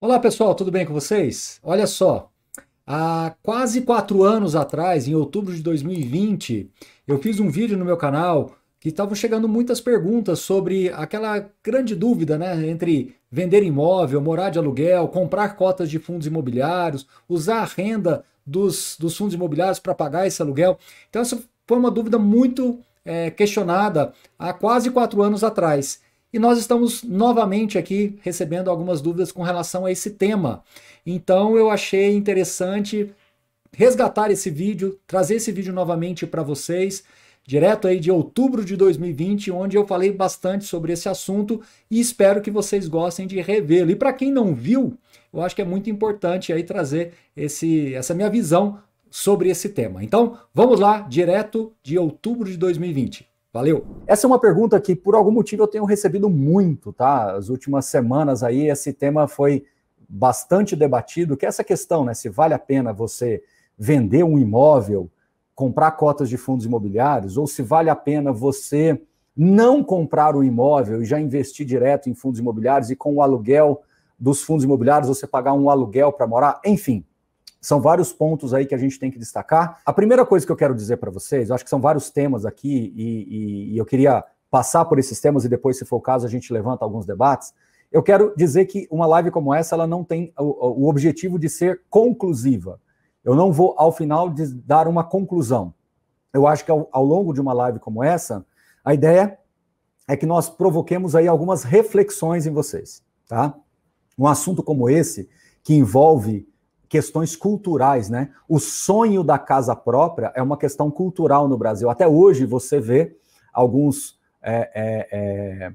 Olá pessoal, tudo bem com vocês? Olha só, há quase quatro anos atrás, em outubro de 2020, eu fiz um vídeo no meu canal que estavam chegando muitas perguntas sobre aquela grande dúvida né, entre vender imóvel, morar de aluguel, comprar cotas de fundos imobiliários, usar a renda dos, dos fundos imobiliários para pagar esse aluguel. Então, essa foi uma dúvida muito é, questionada há quase quatro anos atrás. E nós estamos novamente aqui recebendo algumas dúvidas com relação a esse tema. Então eu achei interessante resgatar esse vídeo, trazer esse vídeo novamente para vocês, direto aí de outubro de 2020, onde eu falei bastante sobre esse assunto e espero que vocês gostem de revê-lo. E para quem não viu, eu acho que é muito importante aí trazer esse, essa minha visão sobre esse tema. Então, vamos lá, direto de outubro de 2020. Valeu. Essa é uma pergunta que, por algum motivo, eu tenho recebido muito, tá? As últimas semanas aí, esse tema foi bastante debatido, que é essa questão, né? Se vale a pena você vender um imóvel, comprar cotas de fundos imobiliários, ou se vale a pena você não comprar o imóvel e já investir direto em fundos imobiliários e com o aluguel dos fundos imobiliários você pagar um aluguel para morar, enfim. São vários pontos aí que a gente tem que destacar. A primeira coisa que eu quero dizer para vocês, eu acho que são vários temas aqui e, e, e eu queria passar por esses temas e depois, se for o caso, a gente levanta alguns debates. Eu quero dizer que uma live como essa, ela não tem o, o objetivo de ser conclusiva. Eu não vou, ao final, dar uma conclusão. Eu acho que ao, ao longo de uma live como essa, a ideia é que nós provoquemos aí algumas reflexões em vocês, tá? Um assunto como esse, que envolve questões culturais, né? O sonho da casa própria é uma questão cultural no Brasil. Até hoje você vê alguns é, é, é,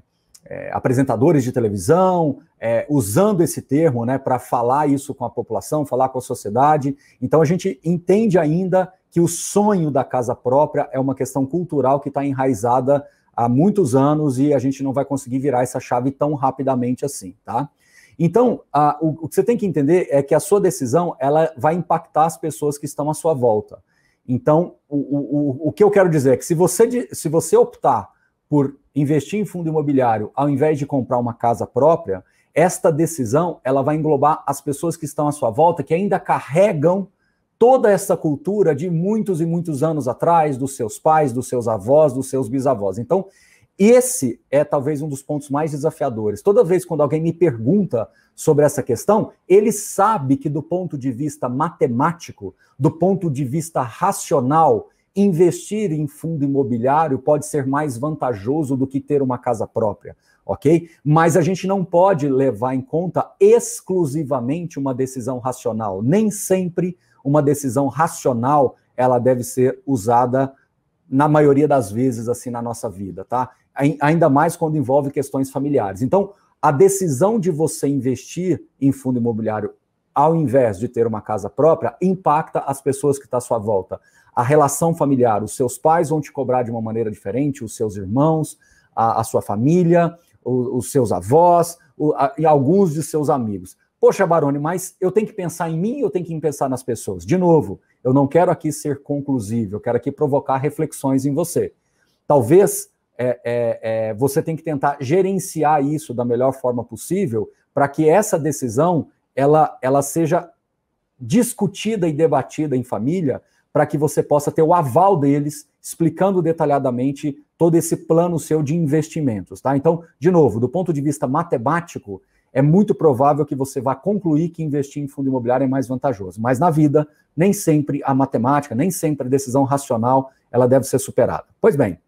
é apresentadores de televisão é, usando esse termo, né, para falar isso com a população, falar com a sociedade. Então a gente entende ainda que o sonho da casa própria é uma questão cultural que está enraizada há muitos anos e a gente não vai conseguir virar essa chave tão rapidamente assim, tá? Então, a, o, o, que você tem que entender é que a sua decisão ela vai impactar as pessoas que estão à sua volta. Então, o, o, o que eu quero dizer é que se você, se você optar por investir em fundo imobiliário ao invés de comprar uma casa própria, esta decisão ela vai englobar as pessoas que estão à sua volta, que ainda carregam toda essa cultura de muitos e muitos anos atrás, dos seus pais, dos seus avós, dos seus bisavós. Então, esse é talvez um dos pontos mais desafiadores. Toda vez quando alguém me pergunta sobre essa questão, ele sabe que, do ponto de vista matemático, do ponto de vista racional, investir em fundo imobiliário pode ser mais vantajoso do que ter uma casa própria, ok? Mas a gente não pode levar em conta exclusivamente uma decisão racional. Nem sempre uma decisão racional ela deve ser usada na maioria das vezes assim na nossa vida, tá? ainda mais quando envolve questões familiares. Então, a decisão de você investir em fundo imobiliário ao invés de ter uma casa própria impacta as pessoas que estão tá à sua volta. A relação familiar, os seus pais vão te cobrar de uma maneira diferente, os seus irmãos, a, a sua família, o, os seus avós o, a, e alguns de seus amigos. Poxa, Barone, mas eu tenho que pensar em mim, eu tenho que pensar nas pessoas. De novo, eu não quero aqui ser conclusivo, eu quero aqui provocar reflexões em você. Talvez é, é, é, você tem que tentar gerenciar isso da melhor forma possível para que essa decisão ela, ela seja discutida e debatida em família para que você possa ter o aval deles explicando detalhadamente todo esse plano seu de investimentos, tá? Então, de novo, do ponto de vista matemático, é muito provável que você vá concluir que investir em fundo imobiliário é mais vantajoso. Mas na vida, nem sempre a matemática, nem sempre a decisão racional, ela deve ser superada. Pois bem,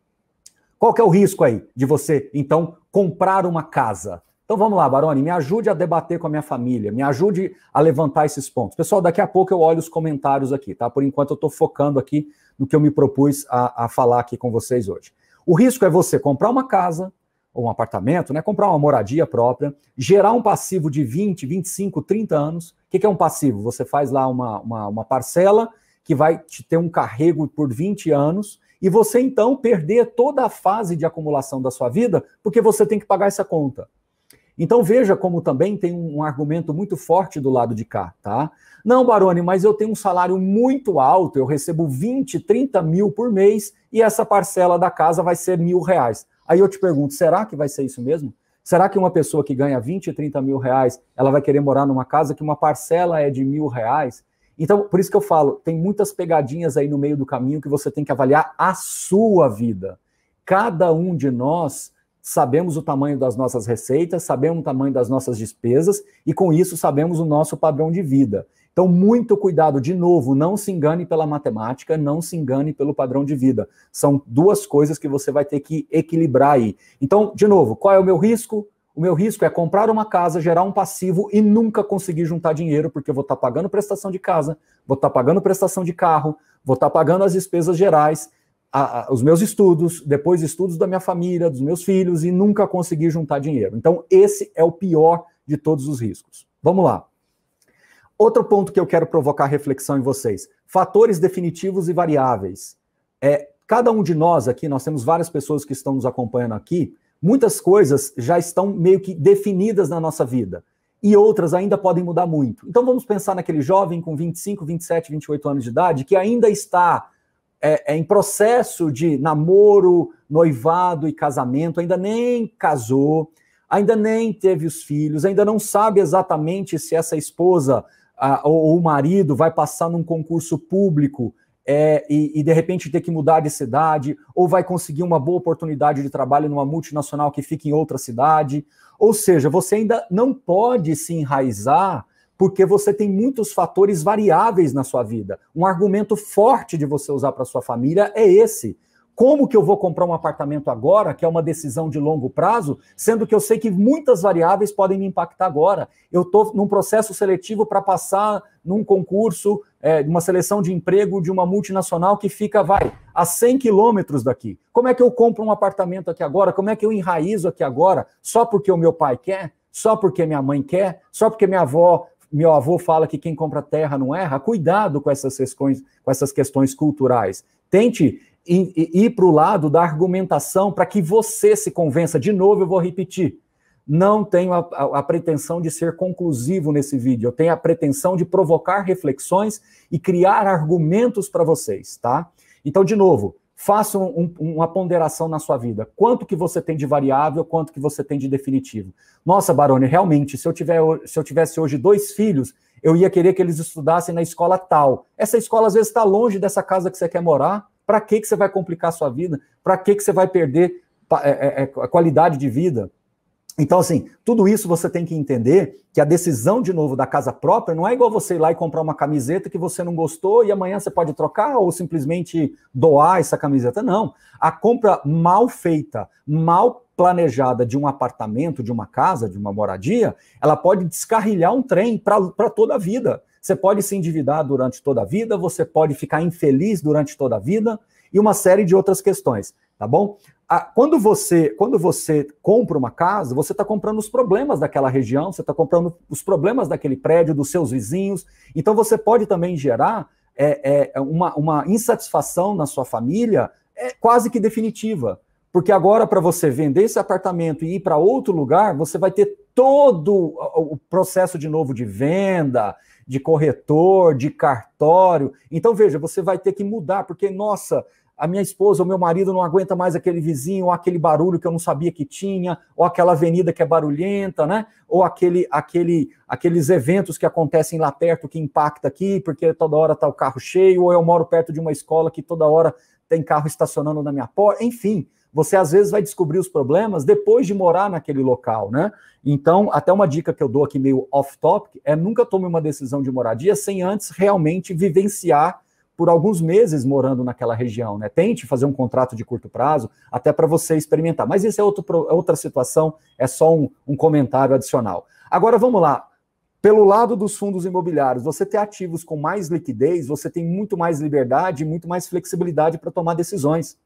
qual que é o risco aí de você, então, comprar uma casa? Então vamos lá, Baroni, me ajude a debater com a minha família, me ajude a levantar esses pontos. Pessoal, daqui a pouco eu olho os comentários aqui, tá? Por enquanto eu estou focando aqui no que eu me propus a, a falar aqui com vocês hoje. O risco é você comprar uma casa, ou um apartamento, né? comprar uma moradia própria, gerar um passivo de 20, 25, 30 anos. O que, é um passivo? Você faz lá uma, uma, uma parcela que vai te ter um carrego por 20 anos e você então perder toda a fase de acumulação da sua vida, porque você tem que pagar essa conta. Então veja como também tem um argumento muito forte do lado de cá, tá? Não, Barone, mas eu tenho um salário muito alto, eu recebo 20, 30 mil por mês e essa parcela da casa vai ser mil reais. Aí eu te pergunto, será que vai ser isso mesmo? Será que uma pessoa que ganha 20, 30 mil reais, ela vai querer morar numa casa que uma parcela é de mil reais? Então, por isso que eu falo, tem muitas pegadinhas aí no meio do caminho que você tem que avaliar a sua vida. Cada um de nós sabemos o tamanho das nossas receitas, sabemos o tamanho das nossas despesas e com isso sabemos o nosso padrão de vida. Então, muito cuidado, de novo, não se engane pela matemática, não se engane pelo padrão de vida. São duas coisas que você vai ter que equilibrar aí. Então, de novo, qual é o meu risco? O meu risco é comprar uma casa, gerar um passivo e nunca conseguir juntar dinheiro, porque eu vou estar tá pagando prestação de casa, vou estar tá pagando prestação de carro, vou estar tá pagando as despesas gerais, a, a, os meus estudos, depois estudos da minha família, dos meus filhos, e nunca conseguir juntar dinheiro. Então, esse é o pior de todos os riscos. Vamos lá. Outro ponto que eu quero provocar reflexão em vocês: fatores definitivos e variáveis. É, cada um de nós aqui, nós temos várias pessoas que estão nos acompanhando aqui Muitas coisas já estão meio que definidas na nossa vida e outras ainda podem mudar muito. Então vamos pensar naquele jovem com 25, 27, 28 anos de idade que ainda está é, é, em processo de namoro, noivado e casamento, ainda nem casou, ainda nem teve os filhos, ainda não sabe exatamente se essa esposa ou o marido vai passar num concurso público é, e, e, de repente ter que mudar de cidade, ou vai conseguir uma boa oportunidade de trabalho numa multinacional que fica em outra cidade. Ou seja, você ainda não pode se enraizar porque você tem muitos fatores variáveis na sua vida. Um argumento forte de você usar para sua família é esse. Como que eu vou comprar um apartamento agora, que é uma decisão de longo prazo, sendo que eu sei que muitas variáveis podem me impactar agora? Eu estou num processo seletivo para passar num concurso, é, uma seleção de emprego de uma multinacional que fica, vai, a 100 quilômetros daqui. Como é que eu compro um apartamento aqui agora? Como é que eu enraizo aqui agora? Só porque o meu pai quer? Só porque minha mãe quer? Só porque minha avó meu avô fala que quem compra terra não erra, cuidado com essas questões, com essas questões culturais. Tente ir para o lado da argumentação para que você se convença. De novo, eu vou repetir. Não tenho a, a, a, pretensão de ser conclusivo nesse vídeo. Eu tenho a pretensão de provocar reflexões e criar argumentos para vocês, tá? Então, de novo, faça um, um, uma ponderação na sua vida. Quanto que você tem de variável, quanto que você tem de definitivo. Nossa, Barone, realmente, se eu, tiver, se eu tivesse hoje dois filhos, eu ia querer que eles estudassem na escola tal. Essa escola, às vezes, está longe dessa casa que você quer morar para que, que você vai complicar a sua vida? Para que, que você vai perder é, é, é, a qualidade de vida? Então, assim, tudo isso você tem que entender que a decisão, de novo, da casa própria não é igual você ir lá e comprar uma camiseta que você não gostou e amanhã você pode trocar ou simplesmente doar essa camiseta. Não. A compra mal feita, mal planejada de um apartamento, de uma casa, de uma moradia, ela pode descarrilhar um trem para toda a vida. Você pode se endividar durante toda a vida, você pode ficar infeliz durante toda a vida e uma série de outras questões, tá bom? Ah, quando você quando você compra uma casa, você está comprando os problemas daquela região, você está comprando os problemas daquele prédio, dos seus vizinhos. Então você pode também gerar é, é, uma, uma insatisfação na sua família é, quase que definitiva. Porque agora, para você vender esse apartamento e ir para outro lugar, você vai ter todo o processo de novo de venda, de corretor, de cartório. Então, veja, você vai ter que mudar, porque, nossa, a minha esposa ou meu marido não aguenta mais aquele vizinho, ou aquele barulho que eu não sabia que tinha, ou aquela avenida que é barulhenta, né? Ou aquele, aquele, aqueles eventos que acontecem lá perto que impacta aqui, porque toda hora tá o carro cheio, ou eu moro perto de uma escola que toda hora tem carro estacionando na minha porta, enfim você às vezes vai descobrir os problemas depois de morar naquele local, né? Então, até uma dica que eu dou aqui meio off-topic é nunca tome uma decisão de moradia sem antes realmente vivenciar por alguns meses morando naquela região, né? Tente fazer um contrato de curto prazo até para você experimentar. Mas isso é outro, é outra situação, é só um, um comentário adicional. Agora vamos lá. Pelo lado dos fundos imobiliários, você ter ativos com mais liquidez, você tem muito mais liberdade, muito mais flexibilidade para tomar decisões.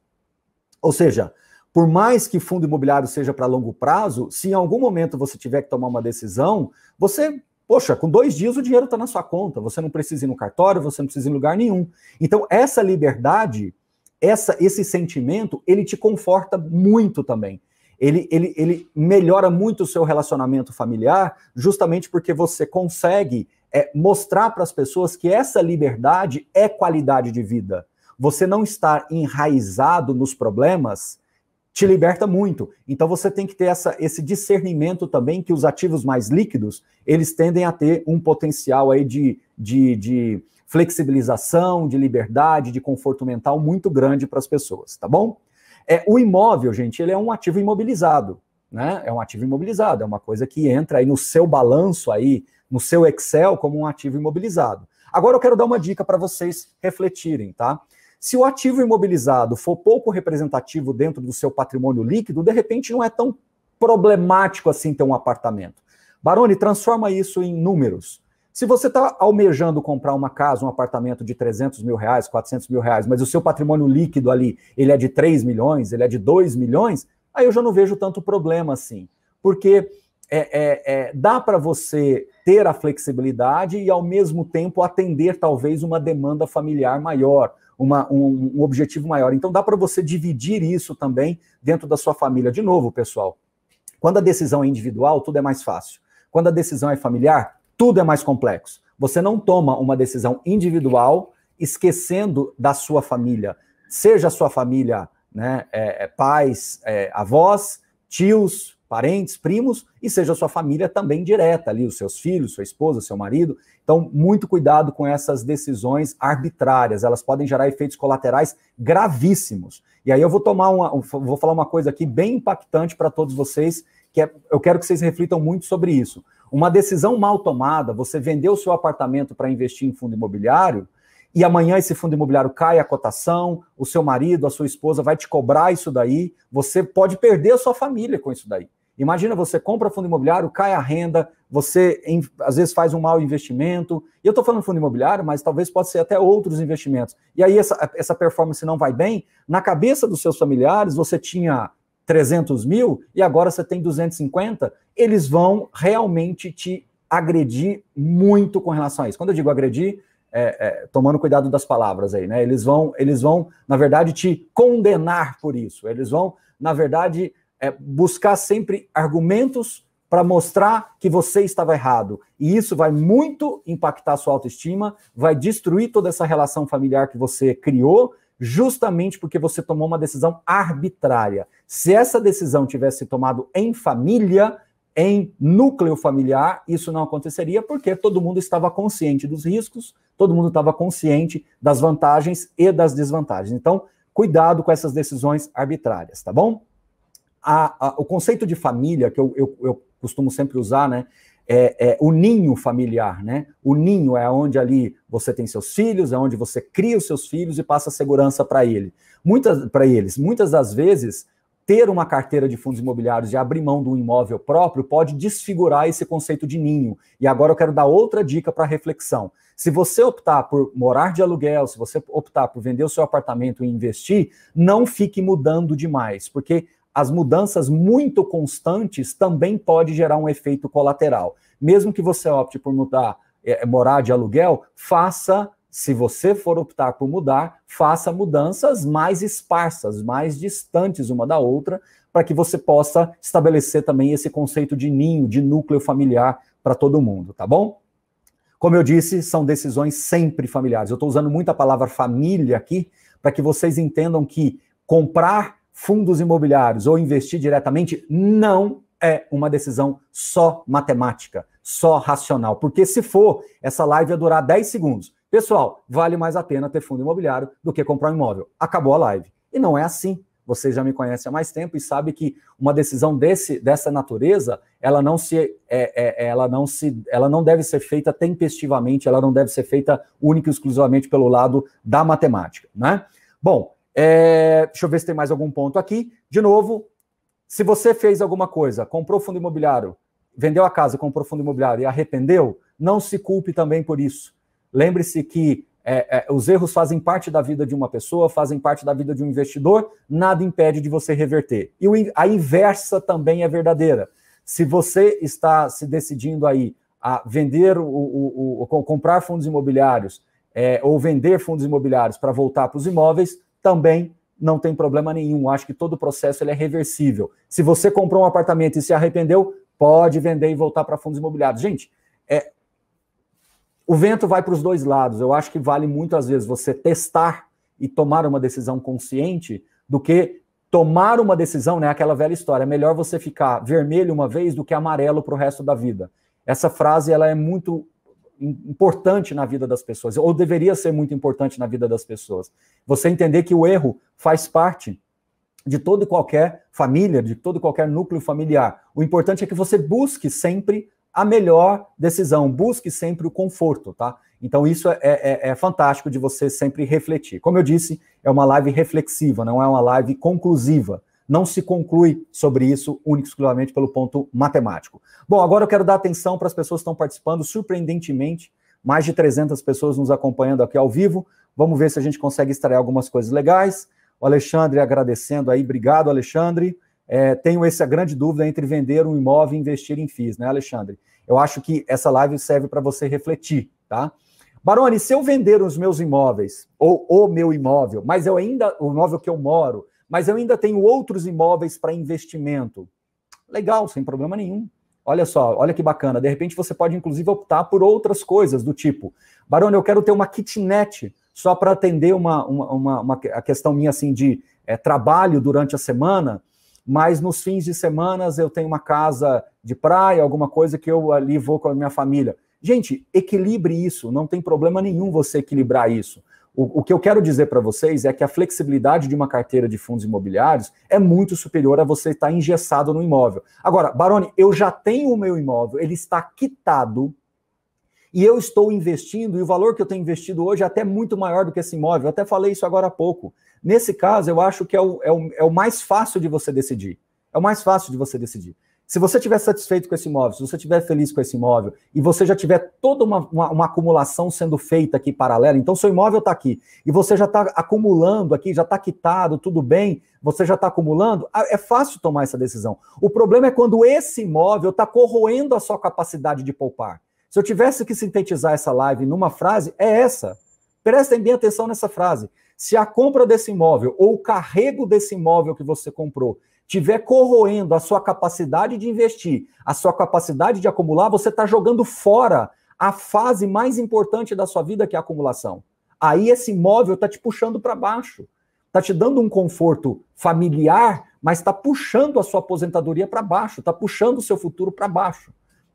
Ou seja, por mais que fundo imobiliário seja para longo prazo, se em algum momento você tiver que tomar uma decisão, você, poxa, com dois dias o dinheiro está na sua conta, você não precisa ir no cartório, você não precisa ir em lugar nenhum. Então, essa liberdade, essa, esse sentimento, ele te conforta muito também. Ele, ele, ele melhora muito o seu relacionamento familiar, justamente porque você consegue é, mostrar para as pessoas que essa liberdade é qualidade de vida você não estar enraizado nos problemas te liberta muito. Então você tem que ter essa, esse discernimento também que os ativos mais líquidos, eles tendem a ter um potencial aí de, de, de flexibilização, de liberdade, de conforto mental muito grande para as pessoas, tá bom? É, o imóvel, gente, ele é um ativo imobilizado, né? É um ativo imobilizado, é uma coisa que entra aí no seu balanço aí, no seu Excel como um ativo imobilizado. Agora eu quero dar uma dica para vocês refletirem, tá? Se o ativo imobilizado for pouco representativo dentro do seu patrimônio líquido, de repente não é tão problemático assim ter um apartamento. Baroni, transforma isso em números. Se você está almejando comprar uma casa, um apartamento de 300 mil reais, 400 mil reais, mas o seu patrimônio líquido ali, ele é de 3 milhões, ele é de 2 milhões, aí eu já não vejo tanto problema assim. Porque é, é, é, dá para você ter a flexibilidade e, ao mesmo tempo, atender talvez uma demanda familiar maior, uma, um, um objetivo maior. Então dá para você dividir isso também dentro da sua família. De novo, pessoal, quando a decisão é individual, tudo é mais fácil. Quando a decisão é familiar, tudo é mais complexo. Você não toma uma decisão individual esquecendo da sua família, seja a sua família, né, é, é pais, é, avós, tios, parentes, primos, e seja sua família também direta ali, os seus filhos, sua esposa, seu marido. Então, muito cuidado com essas decisões arbitrárias, elas podem gerar efeitos colaterais gravíssimos. E aí eu vou tomar uma, vou falar uma coisa aqui bem impactante para todos vocês, que é, eu quero que vocês reflitam muito sobre isso. Uma decisão mal tomada, você vendeu o seu apartamento para investir em fundo imobiliário, e amanhã esse fundo imobiliário cai a cotação, o seu marido, a sua esposa vai te cobrar isso daí, você pode perder a sua família com isso daí. Imagina você compra fundo imobiliário, cai a renda, você às vezes faz um mau investimento. E eu estou falando fundo imobiliário, mas talvez possa ser até outros investimentos. E aí essa, essa performance não vai bem. Na cabeça dos seus familiares, você tinha 300 mil e agora você tem 250. Eles vão realmente te agredir muito com relação a isso. Quando eu digo agredir, é, é, tomando cuidado das palavras aí, né? Eles vão, eles vão, na verdade, te condenar por isso. Eles vão, na verdade, é, buscar sempre argumentos para mostrar que você estava errado. E isso vai muito impactar a sua autoestima, vai destruir toda essa relação familiar que você criou, justamente porque você tomou uma decisão arbitrária. Se essa decisão tivesse tomado em família, em núcleo familiar, isso não aconteceria porque todo mundo estava consciente dos riscos, todo mundo estava consciente das vantagens e das desvantagens. Então, cuidado com essas decisões arbitrárias, tá bom? a, a, o conceito de família, que eu, eu, eu costumo sempre usar, né? É, é, o ninho familiar, né? O ninho é onde ali você tem seus filhos, é onde você cria os seus filhos e passa segurança para ele. Muitas para eles, muitas das vezes ter uma carteira de fundos imobiliários e abrir mão de um imóvel próprio pode desfigurar esse conceito de ninho. E agora eu quero dar outra dica para reflexão. Se você optar por morar de aluguel, se você optar por vender o seu apartamento e investir, não fique mudando demais, porque as mudanças muito constantes também pode gerar um efeito colateral. Mesmo que você opte por mudar, é, é, morar de aluguel, faça, se você for optar por mudar, faça mudanças mais esparsas, mais distantes uma da outra, para que você possa estabelecer também esse conceito de ninho, de núcleo familiar para todo mundo, tá bom? Como eu disse, são decisões sempre familiares. Eu estou usando muito a palavra família aqui para que vocês entendam que comprar fundos imobiliários ou investir diretamente não é uma decisão só matemática, só racional. Porque se for, essa live ia durar 10 segundos. Pessoal, vale mais a pena ter fundo imobiliário do que comprar um imóvel. Acabou a live. E não é assim. Vocês já me conhecem há mais tempo e sabem que uma decisão desse, dessa natureza, ela não se, é, é, ela não se, ela não deve ser feita tempestivamente, ela não deve ser feita única e exclusivamente pelo lado da matemática, né? Bom, é, deixa eu ver se tem mais algum ponto aqui. De novo, se você fez alguma coisa, comprou fundo imobiliário, vendeu a casa, comprou fundo imobiliário e arrependeu, não se culpe também por isso. Lembre-se que é, é, os erros fazem parte da vida de uma pessoa, fazem parte da vida de um investidor, nada impede de você reverter. E o, a inversa também é verdadeira. Se você está se decidindo aí a vender, o, o, o comprar fundos imobiliários é, ou vender fundos imobiliários para voltar para os imóveis, também não tem problema nenhum. Acho que todo o processo ele é reversível. Se você comprou um apartamento e se arrependeu, pode vender e voltar para fundos imobiliários. Gente, é, o vento vai para os dois lados. Eu acho que vale muito, às vezes, você testar e tomar uma decisão consciente do que tomar uma decisão, né? Aquela velha história. É melhor você ficar vermelho uma vez do que amarelo para o resto da vida. Essa frase ela é muito importante na vida das pessoas, ou deveria ser muito importante na vida das pessoas. Você entender que o erro faz parte de toda e qualquer família, de todo e qualquer núcleo familiar. O importante é que você busque sempre a melhor decisão, busque sempre o conforto, tá? Então, isso é, é, é, é fantástico de você sempre refletir. Como eu disse, é uma live reflexiva, não é uma live conclusiva não se conclui sobre isso único exclusivamente pelo ponto matemático. Bom, agora eu quero dar atenção para as pessoas que estão participando, surpreendentemente, mais de 300 pessoas nos acompanhando aqui ao vivo. Vamos ver se a gente consegue extrair algumas coisas legais. O Alexandre agradecendo aí, obrigado, Alexandre. É, tenho essa grande dúvida entre vender um imóvel e investir em FIIs, né, Alexandre? Eu acho que essa live serve para você refletir, tá? Barone, se eu vender os meus imóveis, ou o meu imóvel, mas eu ainda, o imóvel que eu moro, mas eu ainda tenho outros imóveis para investimento. Legal, sem problema nenhum. Olha só, olha que bacana. De repente você pode, inclusive, optar por outras coisas do tipo: Barone, eu quero ter uma kitnet só para atender uma, uma, uma, uma, a questão minha assim de é, trabalho durante a semana, mas nos fins de semana eu tenho uma casa de praia, alguma coisa que eu ali vou com a minha família. Gente, equilibre isso, não tem problema nenhum você equilibrar isso. O, o que eu quero dizer para vocês é que a flexibilidade de uma carteira de fundos imobiliários é muito superior a você estar tá engessado no imóvel. Agora, Barone, eu já tenho o meu imóvel, ele está quitado e eu estou investindo, e o valor que eu tenho investido hoje é até muito maior do que esse imóvel. Eu até falei isso agora há pouco. Nesse caso, eu acho que é o, é o, é o mais fácil de você decidir. É o mais fácil de você decidir. Se você estiver satisfeito com esse imóvel, se você estiver feliz com esse imóvel, e você já tiver toda uma, uma, uma acumulação sendo feita aqui paralela, então seu imóvel está aqui, e você já está acumulando aqui, já está quitado, tudo bem, você já está acumulando, é fácil tomar essa decisão. O problema é quando esse imóvel está corroendo a sua capacidade de poupar. Se eu tivesse que sintetizar essa live numa frase, é essa. Prestem bem atenção nessa frase. Se a compra desse imóvel ou o carrego desse imóvel que você comprou tiver corroendo a sua capacidade de investir, a sua capacidade de acumular, você está jogando fora a fase mais importante da sua vida, que é a acumulação. Aí esse imóvel está te puxando para baixo, está te dando um conforto familiar, mas está puxando a sua aposentadoria para baixo, está puxando o seu futuro para baixo.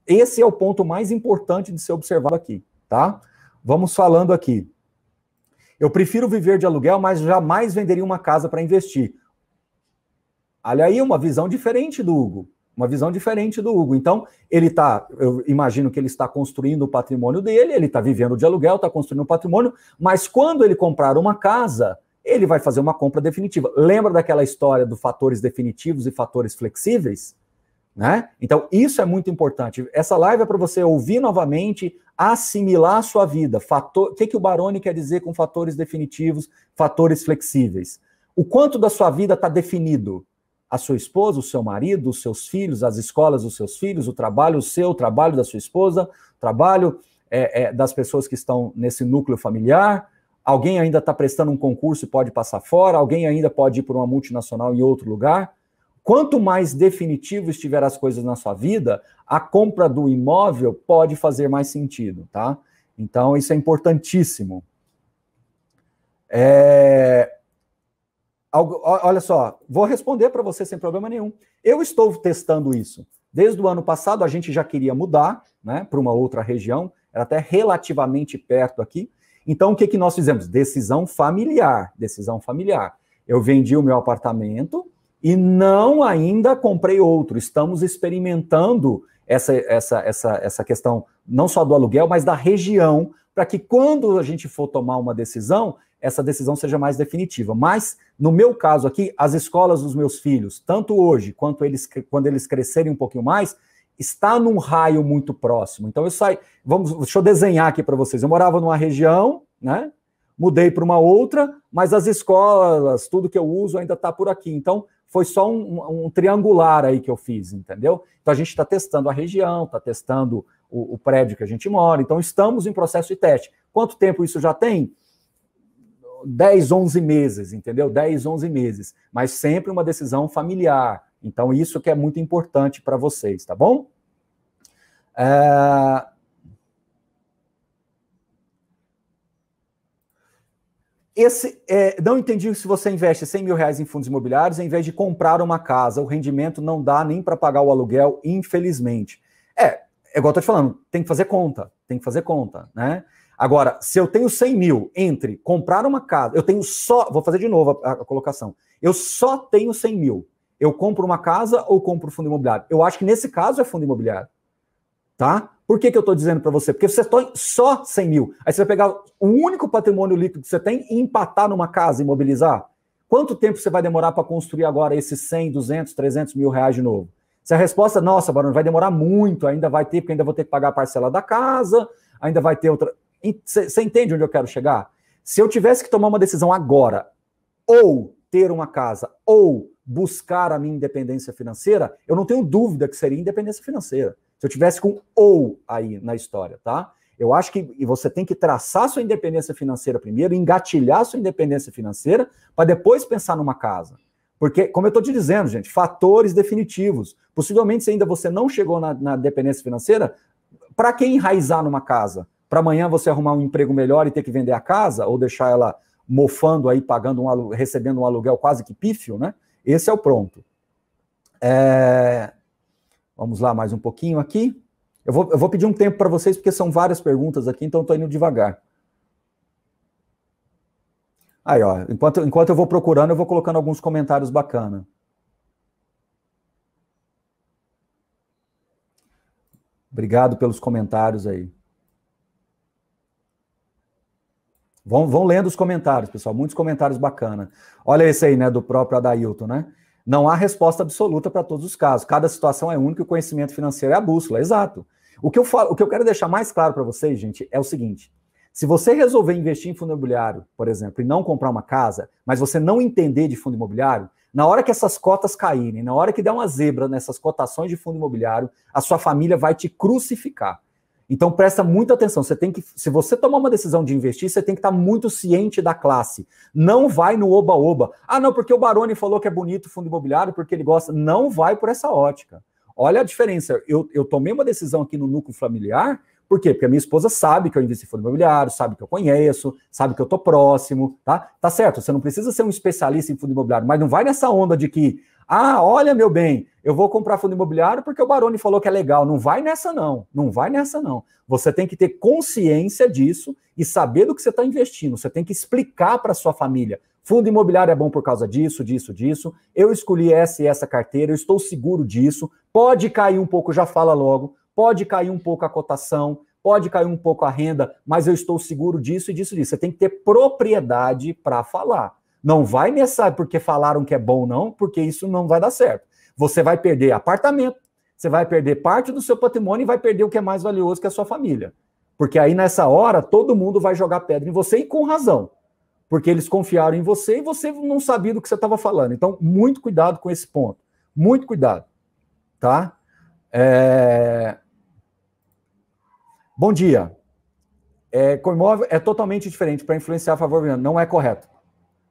Esse é o ponto mais importante de ser observado aqui, tá? Vamos falando aqui. Eu prefiro viver de aluguel, mas jamais venderia uma casa para investir Olha aí uma visão diferente do Hugo, uma visão diferente do Hugo. Então, ele está, eu imagino que ele está construindo o patrimônio dele, ele está vivendo de aluguel, está construindo um patrimônio, mas quando ele comprar uma casa, ele vai fazer uma compra definitiva. Lembra daquela história dos fatores definitivos e fatores flexíveis? Né? Então, isso é muito importante. Essa live é para você ouvir novamente, assimilar a sua vida. Fator... O que, que o Baroni quer dizer com fatores definitivos, fatores flexíveis? O quanto da sua vida está definido? a sua esposa, o seu marido, os seus filhos, as escolas dos seus filhos, o trabalho o seu, o trabalho da sua esposa, o trabalho é, é, das pessoas que estão nesse núcleo familiar. Alguém ainda está prestando um concurso e pode passar fora, alguém ainda pode ir para uma multinacional em outro lugar. Quanto mais definitivo estiver as coisas na sua vida, a compra do imóvel pode fazer mais sentido, tá? Então, isso é importantíssimo. É, Algo, olha só, vou responder para você sem problema nenhum. Eu estou testando isso. Desde o ano passado, a gente já queria mudar né, para uma outra região, era até relativamente perto aqui. Então, o que, que nós fizemos? Decisão familiar. Decisão familiar. Eu vendi o meu apartamento e não ainda comprei outro. Estamos experimentando essa, essa, essa, essa questão não só do aluguel, mas da região, para que quando a gente for tomar uma decisão, essa decisão seja mais definitiva. Mas, no meu caso aqui, as escolas dos meus filhos, tanto hoje quanto eles, quando eles crescerem um pouquinho mais, está num raio muito próximo. Então eu saí, vamos, deixa eu desenhar aqui para vocês. Eu morava numa região, né? Mudei para uma outra, mas as escolas, tudo que eu uso ainda está por aqui. Então foi só um, um, triangular aí que eu fiz, entendeu? Então a gente está testando a região, está testando o, o prédio que a gente mora. Então estamos em processo de teste. Quanto tempo isso já tem? 10, 11 meses, entendeu? 10, 11 meses, mas sempre uma decisão familiar. Então, isso que é muito importante para vocês, tá bom? É... Esse, é, não entendi se você investe 100 mil reais em fundos imobiliários em vez de comprar uma casa. O rendimento não dá nem para pagar o aluguel, infelizmente. É, é igual eu tô te falando, tem que fazer conta, tem que fazer conta, né? Agora, se eu tenho 100 mil entre comprar uma casa, eu tenho só, vou fazer de novo a, a colocação, eu só tenho 100 mil. Eu compro uma casa ou compro fundo imobiliário? Eu acho que nesse caso é fundo imobiliário, tá? Por que, que eu estou dizendo para você? Porque você tem só 100 mil. Aí você vai pegar o único patrimônio líquido que você tem e empatar numa casa e imobilizar. Quanto tempo você vai demorar para construir agora esses 100, 200, 300 mil reais de novo? Se a resposta, é, nossa, Barão, vai demorar muito, ainda vai ter, porque ainda vou ter que pagar a parcela da casa, ainda vai ter outra. Você entende onde eu quero chegar? Se eu tivesse que tomar uma decisão agora, ou ter uma casa, ou buscar a minha independência financeira, eu não tenho dúvida que seria independência financeira. Se eu tivesse com ou aí na história, tá? Eu acho que você tem que traçar sua independência financeira primeiro, engatilhar sua independência financeira, para depois pensar numa casa. Porque, como eu estou te dizendo, gente, fatores definitivos. Possivelmente, se ainda você não chegou na, na dependência financeira, para quem enraizar numa casa? para amanhã você arrumar um emprego melhor e ter que vender a casa ou deixar ela mofando aí, pagando um recebendo um aluguel quase que pífio, né? Esse é o pronto. É... Vamos lá, mais um pouquinho aqui. Eu vou, eu vou pedir um tempo para vocês, porque são várias perguntas aqui, então estou indo devagar. Aí, ó, enquanto, enquanto eu vou procurando, eu vou colocando alguns comentários bacana. Obrigado pelos comentários aí. Vão, vão lendo os comentários, pessoal. Muitos comentários bacana. Olha esse aí, né, do próprio Adailton, né? Não há resposta absoluta para todos os casos. Cada situação é única e o conhecimento financeiro é a bússola. Exato. O que eu, falo, o que eu quero deixar mais claro para vocês, gente, é o seguinte: se você resolver investir em fundo imobiliário, por exemplo, e não comprar uma casa, mas você não entender de fundo imobiliário, na hora que essas cotas caírem, na hora que der uma zebra nessas cotações de fundo imobiliário, a sua família vai te crucificar. Então presta muita atenção. Você tem que, se você tomar uma decisão de investir, você tem que estar muito ciente da classe. Não vai no oba-oba. Ah, não, porque o Baroni falou que é bonito o fundo imobiliário, porque ele gosta. Não vai por essa ótica. Olha a diferença. Eu, eu tomei uma decisão aqui no núcleo familiar. Por quê? Porque a minha esposa sabe que eu investi em fundo imobiliário, sabe que eu conheço, sabe que eu tô próximo, tá? Tá certo, você não precisa ser um especialista em fundo imobiliário, mas não vai nessa onda de que ah, olha, meu bem, eu vou comprar fundo imobiliário porque o Baroni falou que é legal. Não vai nessa, não. Não vai nessa, não. Você tem que ter consciência disso e saber do que você está investindo. Você tem que explicar para sua família. Fundo imobiliário é bom por causa disso, disso, disso. Eu escolhi essa e essa carteira, eu estou seguro disso. Pode cair um pouco, já fala logo. Pode cair um pouco a cotação, pode cair um pouco a renda, mas eu estou seguro disso e disso, disso. Você tem que ter propriedade para falar. Não vai nessa porque falaram que é bom, não, porque isso não vai dar certo. Você vai perder apartamento, você vai perder parte do seu patrimônio e vai perder o que é mais valioso, que é a sua família. Porque aí nessa hora todo mundo vai jogar pedra em você e com razão. Porque eles confiaram em você e você não sabia do que você estava falando. Então, muito cuidado com esse ponto. Muito cuidado. Tá? É... Bom dia. É, com imóvel é totalmente diferente para influenciar a favor, não é correto.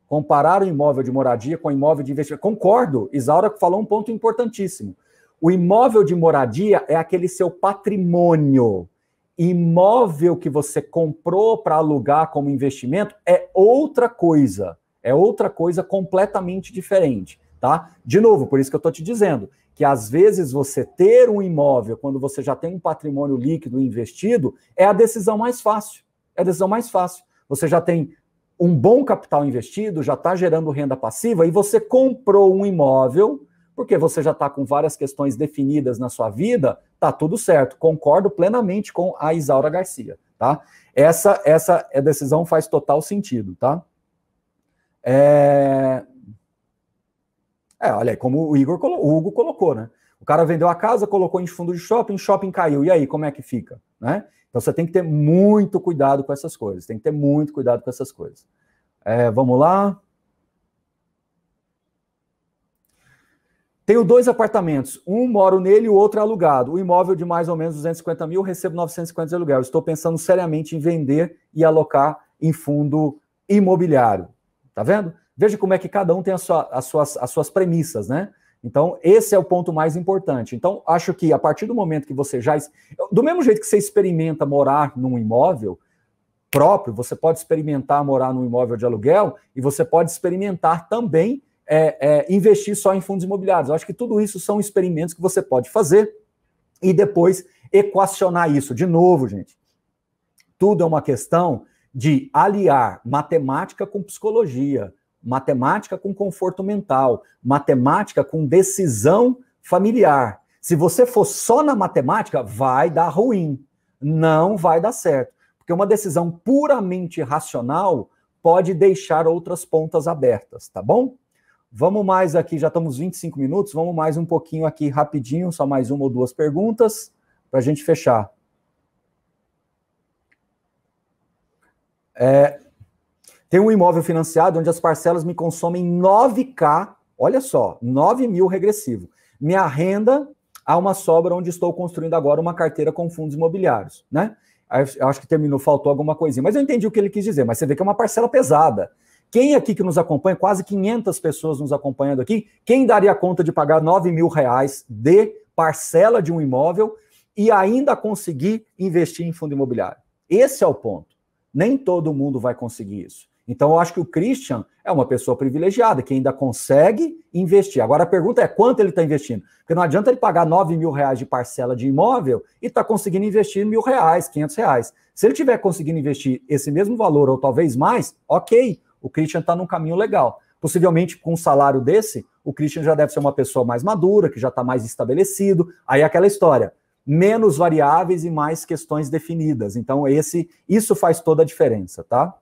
Comparar o imóvel de moradia com o imóvel de investimento. Concordo, Isaura falou um ponto importantíssimo. O imóvel de moradia é aquele seu patrimônio. Imóvel que você comprou para alugar como investimento é outra coisa. É outra coisa completamente diferente, tá? De novo, por isso que eu estou te dizendo que às vezes você ter um imóvel quando você já tem um patrimônio líquido investido é a decisão mais fácil. É a decisão mais fácil. Você já tem um bom capital investido já está gerando renda passiva e você comprou um imóvel, porque você já está com várias questões definidas na sua vida, tá tudo certo. Concordo plenamente com a Isaura Garcia, tá? Essa essa decisão faz total sentido, tá? É... é olha aí, como o Igor colo... o Hugo colocou, né? O cara vendeu a casa, colocou em fundo de shopping, shopping caiu. E aí, como é que fica, né? Então você tem que ter muito cuidado com essas coisas. Tem que ter muito cuidado com essas coisas. É, vamos lá. Tenho dois apartamentos. Um moro nele e o outro é alugado. O imóvel de mais ou menos 250 mil, recebo 950 de aluguel. Estou pensando seriamente em vender e alocar em fundo imobiliário. Tá vendo? Veja como é que cada um tem a sua, as, suas, as suas premissas, né? Então, esse é o ponto mais importante. Então, acho que a partir do momento que você já. Do mesmo jeito que você experimenta morar num imóvel próprio, você pode experimentar morar num imóvel de aluguel e você pode experimentar também é, é, investir só em fundos imobiliários. Eu acho que tudo isso são experimentos que você pode fazer e depois equacionar isso. De novo, gente, tudo é uma questão de aliar matemática com psicologia matemática com conforto mental, matemática com decisão familiar. Se você for só na matemática, vai dar ruim, não vai dar certo, porque uma decisão puramente racional pode deixar outras pontas abertas, tá bom? Vamos mais aqui, já estamos 25 minutos, vamos mais um pouquinho aqui rapidinho, só mais uma ou duas perguntas para a gente fechar. É, tem um imóvel financiado onde as parcelas me consomem 9K, olha só, 9 mil regressivo. Minha renda há uma sobra onde estou construindo agora uma carteira com fundos imobiliários, né? Eu acho que terminou, faltou alguma coisinha, mas eu entendi o que ele quis dizer, mas você vê que é uma parcela pesada. Quem aqui que nos acompanha, quase 500 pessoas nos acompanhando aqui, quem daria conta de pagar 9 mil reais de parcela de um imóvel e ainda conseguir investir em fundo imobiliário? Esse é o ponto. Nem todo mundo vai conseguir isso. Então, eu acho que o Christian é uma pessoa privilegiada, que ainda consegue investir. Agora, a pergunta é quanto ele está investindo. Porque não adianta ele pagar 9 mil reais de parcela de imóvel e está conseguindo investir mil reais, 500 reais. Se ele tiver conseguindo investir esse mesmo valor ou talvez mais, ok, o Christian está num caminho legal. Possivelmente, com um salário desse, o Christian já deve ser uma pessoa mais madura, que já está mais estabelecido. Aí é aquela história, menos variáveis e mais questões definidas. Então, esse, isso faz toda a diferença, tá?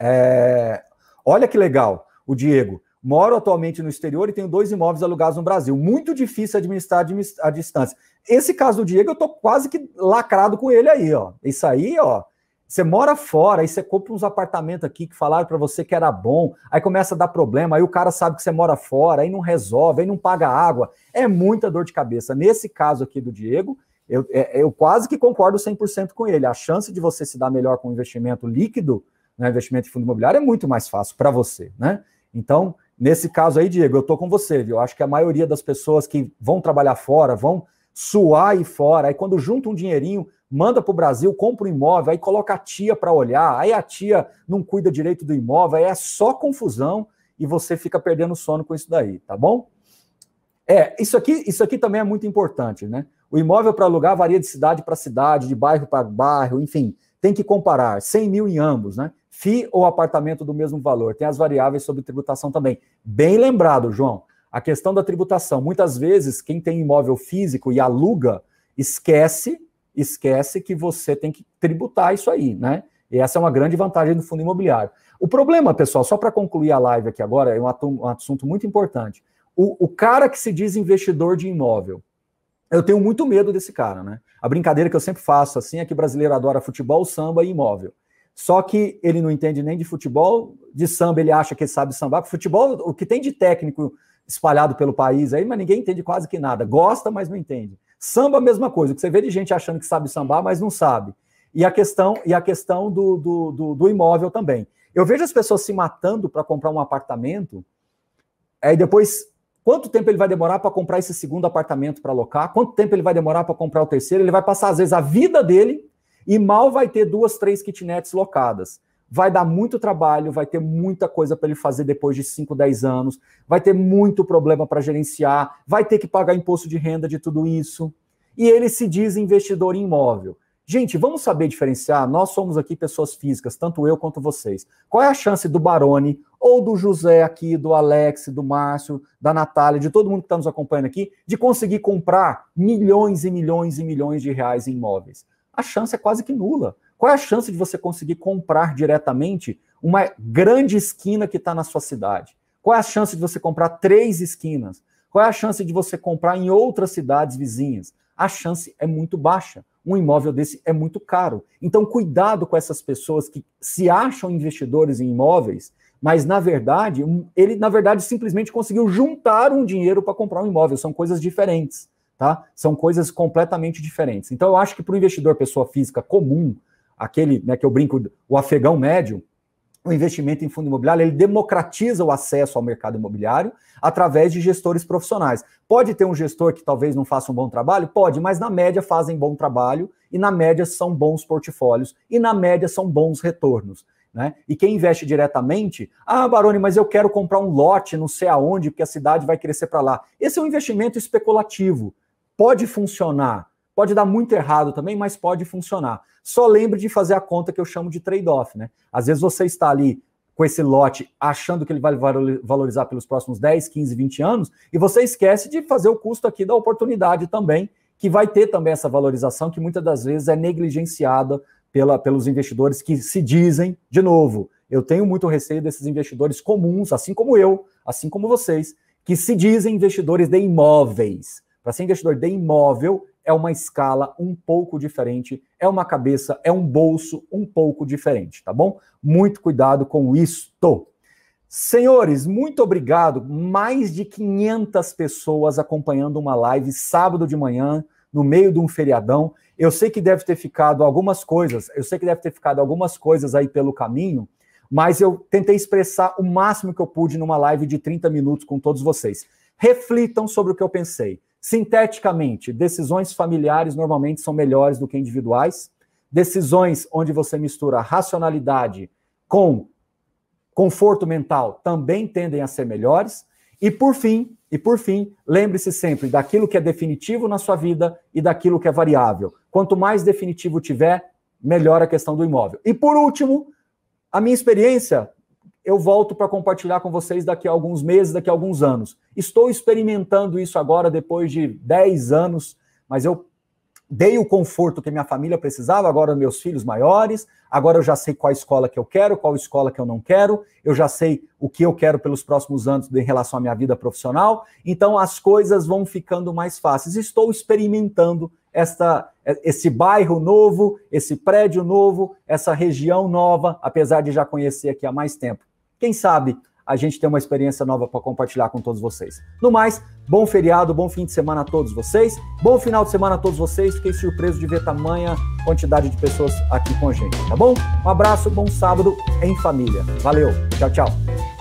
É, olha que legal, o Diego. Moro atualmente no exterior e tenho dois imóveis alugados no Brasil. Muito difícil administrar a distância. Esse caso do Diego, eu tô quase que lacrado com ele aí, ó. Isso aí, ó. Você mora fora, aí você compra uns apartamentos aqui que falaram para você que era bom, aí começa a dar problema, aí o cara sabe que você mora fora, aí não resolve, aí não paga água. É muita dor de cabeça. Nesse caso aqui do Diego, eu, é, eu quase que concordo 100% com ele. A chance de você se dar melhor com um investimento líquido no né, investimento em fundo imobiliário é muito mais fácil para você, né? Então, nesse caso aí, Diego, eu tô com você, viu? Eu acho que a maioria das pessoas que vão trabalhar fora, vão suar aí fora, aí quando junta um dinheirinho, manda para o Brasil, compra um imóvel, aí coloca a tia para olhar, aí a tia não cuida direito do imóvel, aí é só confusão e você fica perdendo sono com isso daí, tá bom? É, isso aqui, isso aqui também é muito importante, né? O imóvel para alugar varia de cidade para cidade, de bairro para bairro, enfim, tem que comparar, 100 mil em ambos, né? Fi ou apartamento do mesmo valor. Tem as variáveis sobre tributação também. Bem lembrado, João, a questão da tributação. Muitas vezes, quem tem imóvel físico e aluga, esquece, esquece que você tem que tributar isso aí, né? E essa é uma grande vantagem do fundo imobiliário. O problema, pessoal, só para concluir a live aqui agora, é um, um assunto muito importante. O, o cara que se diz investidor de imóvel, eu tenho muito medo desse cara, né? A brincadeira que eu sempre faço assim é que brasileiro adora futebol, samba e imóvel. Só que ele não entende nem de futebol, de samba ele acha que ele sabe sambar. Futebol, o que tem de técnico espalhado pelo país aí, mas ninguém entende quase que nada. Gosta, mas não entende. Samba, a mesma coisa. O que você vê de gente achando que sabe sambar, mas não sabe. E a questão, e a questão do, do, do, do imóvel também. Eu vejo as pessoas se matando para comprar um apartamento, aí depois Quanto tempo ele vai demorar para comprar esse segundo apartamento para alocar? Quanto tempo ele vai demorar para comprar o terceiro? Ele vai passar, às vezes, a vida dele e mal vai ter duas, três kitnets locadas. Vai dar muito trabalho, vai ter muita coisa para ele fazer depois de 5, 10 anos, vai ter muito problema para gerenciar, vai ter que pagar imposto de renda de tudo isso. E ele se diz investidor em imóvel. Gente, vamos saber diferenciar. Nós somos aqui pessoas físicas, tanto eu quanto vocês. Qual é a chance do Barone ou do José aqui, do Alex, do Márcio, da Natália, de todo mundo que está nos acompanhando aqui, de conseguir comprar milhões e milhões e milhões de reais em imóveis? a chance é quase que nula. Qual é a chance de você conseguir comprar diretamente uma grande esquina que está na sua cidade? Qual é a chance de você comprar três esquinas? Qual é a chance de você comprar em outras cidades vizinhas? A chance é muito baixa. Um imóvel desse é muito caro. Então, cuidado com essas pessoas que se acham investidores em imóveis, mas na verdade, ele na verdade simplesmente conseguiu juntar um dinheiro para comprar um imóvel. São coisas diferentes tá? São coisas completamente diferentes. Então, eu acho que para o investidor pessoa física comum, aquele né, que eu brinco, o afegão médio, o investimento em fundo imobiliário ele democratiza o acesso ao mercado imobiliário através de gestores profissionais. Pode ter um gestor que talvez não faça um bom trabalho? Pode, mas na média fazem bom trabalho e na média são bons portfólios e na média são bons retornos. Né? E quem investe diretamente, ah, Baroni, mas eu quero comprar um lote, não sei aonde, porque a cidade vai crescer para lá. Esse é um investimento especulativo. Pode funcionar, pode dar muito errado também, mas pode funcionar. Só lembre de fazer a conta que eu chamo de trade-off, né? Às vezes você está ali com esse lote achando que ele vai valorizar pelos próximos 10, 15, 20 anos e você esquece de fazer o custo aqui da oportunidade também, que vai ter também essa valorização que muitas das vezes é negligenciada pela, pelos investidores que se dizem, de novo, eu tenho muito receio desses investidores comuns, assim como eu, assim como vocês, que se dizem investidores de imóveis. Para ser investidor de imóvel, é uma escala um pouco diferente, é uma cabeça, é um bolso um pouco diferente, tá bom? Muito cuidado com isto. Senhores, muito obrigado. Mais de 500 pessoas acompanhando uma live sábado de manhã, no meio de um feriadão. Eu sei que deve ter ficado algumas coisas, eu sei que deve ter ficado algumas coisas aí pelo caminho, mas eu tentei expressar o máximo que eu pude numa live de 30 minutos com todos vocês. Reflitam sobre o que eu pensei. Sinteticamente, decisões familiares normalmente são melhores do que individuais. Decisões onde você mistura racionalidade com conforto mental também tendem a ser melhores. E por fim, e por fim, lembre-se sempre daquilo que é definitivo na sua vida e daquilo que é variável. Quanto mais definitivo tiver, melhor a questão do imóvel. E por último, a minha experiência eu volto para compartilhar com vocês daqui a alguns meses, daqui a alguns anos. Estou experimentando isso agora, depois de 10 anos, mas eu dei o conforto que minha família precisava, agora meus filhos maiores, agora eu já sei qual escola que eu quero, qual escola que eu não quero, eu já sei o que eu quero pelos próximos anos em relação à minha vida profissional, então as coisas vão ficando mais fáceis. Estou experimentando esta, esse bairro novo, esse prédio novo, essa região nova, apesar de já conhecer aqui há mais tempo. Quem sabe a gente tem uma experiência nova para compartilhar com todos vocês. No mais, bom feriado, bom fim de semana a todos vocês, bom final de semana a todos vocês. Fiquei surpreso de ver tamanha quantidade de pessoas aqui com a gente, tá bom? Um abraço, bom sábado em família. Valeu, tchau, tchau.